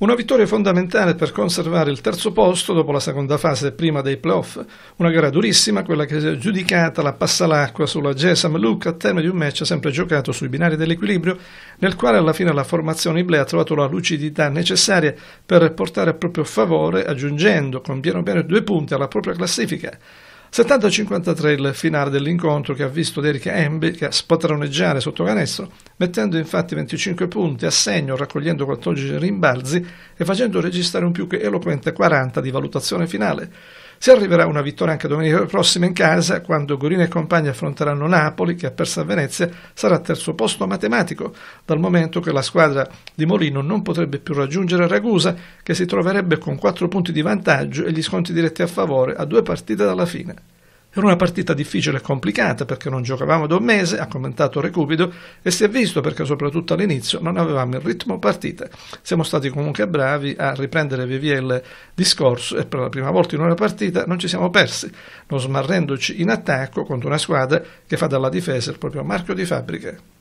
Una vittoria fondamentale per conservare il terzo posto dopo la seconda fase prima dei playoff. Una gara durissima, quella che si è giudicata la passa passalacqua sulla Jessam Luke a termine di un match sempre giocato sui binari dell'equilibrio, nel quale alla fine la formazione Ible ha trovato la lucidità necessaria per portare a proprio favore, aggiungendo con piano piano due punti alla propria classifica. 70-53 il finale dell'incontro che ha visto Derek Embiid spatroneggiare sotto canestro, mettendo infatti 25 punti a segno, raccogliendo 14 rimbalzi e facendo registrare un più che eloquente 40 di valutazione finale. Se arriverà una vittoria anche domenica prossima in casa, quando Gorina e compagni affronteranno Napoli, che ha perso a Venezia, sarà terzo posto matematico, dal momento che la squadra di Molino non potrebbe più raggiungere Ragusa, che si troverebbe con quattro punti di vantaggio e gli sconti diretti a favore a due partite dalla fine. Era una partita difficile e complicata perché non giocavamo da un mese, ha commentato Recupido, e si è visto perché soprattutto all'inizio non avevamo il ritmo partita. Siamo stati comunque bravi a riprendere via via il discorso e per la prima volta in una partita non ci siamo persi, non smarrendoci in attacco contro una squadra che fa dalla difesa il proprio marchio di fabbrica.